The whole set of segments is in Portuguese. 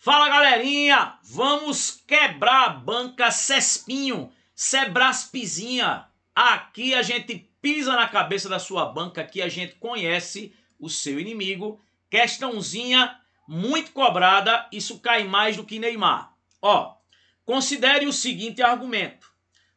Fala galerinha, vamos quebrar a banca Cespinho, Sebraspizinha. Aqui a gente pisa na cabeça da sua banca, aqui a gente conhece o seu inimigo. Questãozinha muito cobrada, isso cai mais do que Neymar. Ó, considere o seguinte argumento: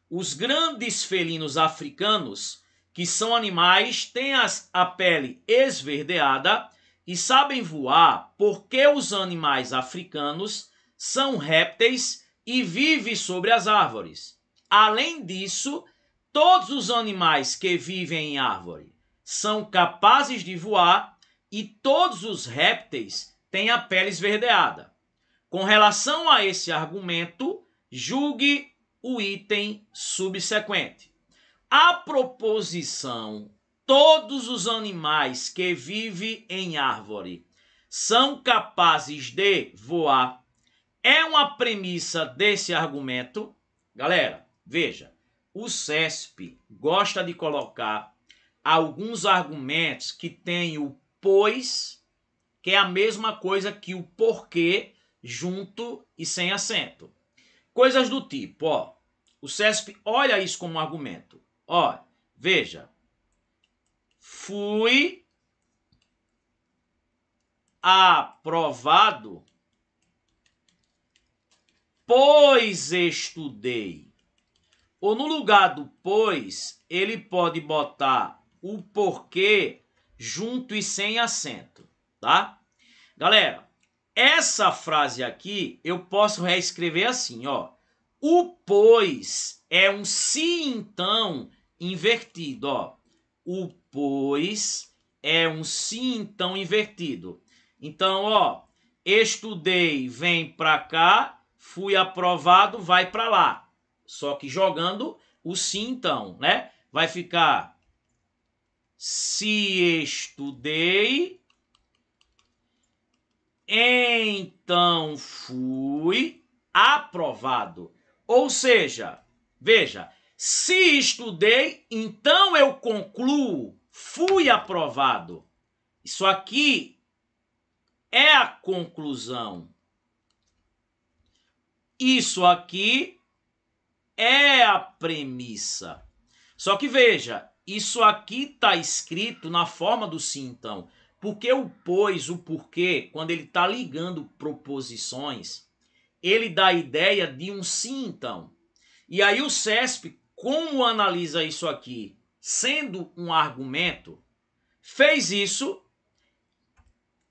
os grandes felinos africanos, que são animais, têm as, a pele esverdeada e sabem voar porque os animais africanos são répteis e vivem sobre as árvores. Além disso, todos os animais que vivem em árvore são capazes de voar e todos os répteis têm a pele esverdeada. Com relação a esse argumento, julgue o item subsequente. A proposição todos os animais que vivem em árvore são capazes de voar. É uma premissa desse argumento. Galera, veja, o CESP gosta de colocar alguns argumentos que têm o pois, que é a mesma coisa que o porquê, junto e sem acento. Coisas do tipo, ó. O CESP olha isso como argumento. Ó, veja, fui aprovado, pois estudei. Ou no lugar do pois, ele pode botar o porquê junto e sem acento, tá? Galera, essa frase aqui eu posso reescrever assim, ó. O pois é um se então invertido, ó. O pois é um sim então invertido. Então, ó, estudei, vem para cá, fui aprovado, vai para lá. Só que jogando o sim então, né? Vai ficar se estudei, então fui aprovado. Ou seja, veja, se estudei, então eu concluo Fui aprovado. Isso aqui é a conclusão. Isso aqui é a premissa. Só que veja, isso aqui está escrito na forma do sim, então. Porque o pois, o porquê, quando ele está ligando proposições, ele dá a ideia de um sim, então. E aí o CESP, como analisa isso aqui? sendo um argumento, fez isso,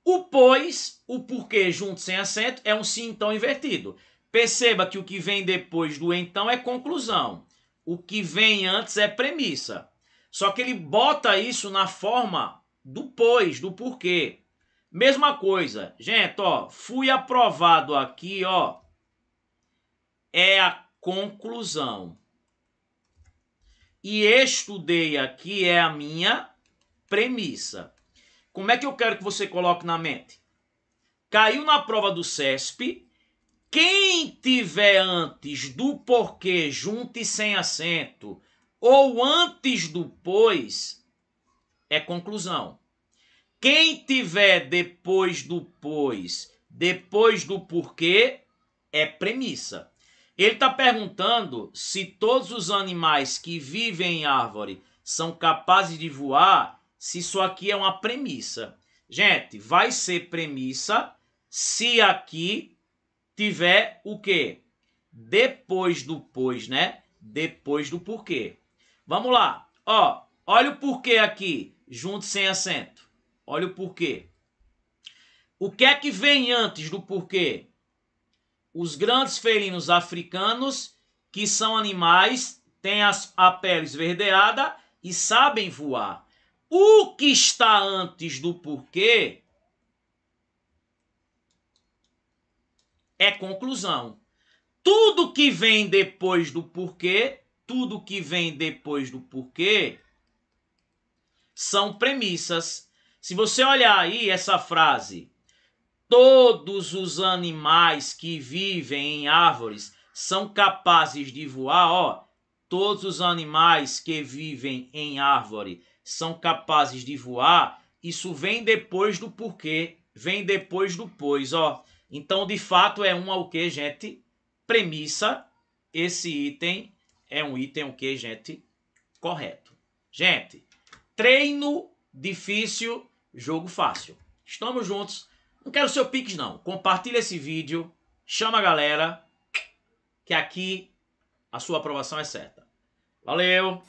o pois, o porquê junto sem acento, é um sim então invertido. Perceba que o que vem depois do então é conclusão. O que vem antes é premissa. Só que ele bota isso na forma do pois, do porquê. Mesma coisa. Gente, ó, fui aprovado aqui, ó. É a conclusão e estudei aqui é a minha premissa. Como é que eu quero que você coloque na mente? Caiu na prova do CESP. Quem tiver antes do porquê, junte sem acento, ou antes do pois, é conclusão. Quem tiver depois do pois, depois do porquê, é premissa. Ele está perguntando se todos os animais que vivem em árvore são capazes de voar, se isso aqui é uma premissa. Gente, vai ser premissa se aqui tiver o quê? Depois do pois, né? Depois do porquê. Vamos lá. Ó, olha o porquê aqui, junto sem acento. Olha o porquê. O que é que vem antes do porquê? Os grandes felinos africanos, que são animais, têm as, a pele esverdeada e sabem voar. O que está antes do porquê é conclusão. Tudo que vem depois do porquê, tudo que vem depois do porquê são premissas. Se você olhar aí essa frase, todos os animais que vivem em árvores são capazes de voar, ó. Todos os animais que vivem em árvore são capazes de voar. Isso vem depois do porquê, vem depois do pois, ó. Então, de fato, é um o que, gente? Premissa. Esse item é um item o que, gente? Correto. Gente, treino difícil, jogo fácil. Estamos juntos. Não quero seu pix não. Compartilha esse vídeo, chama a galera, que aqui a sua aprovação é certa. Valeu!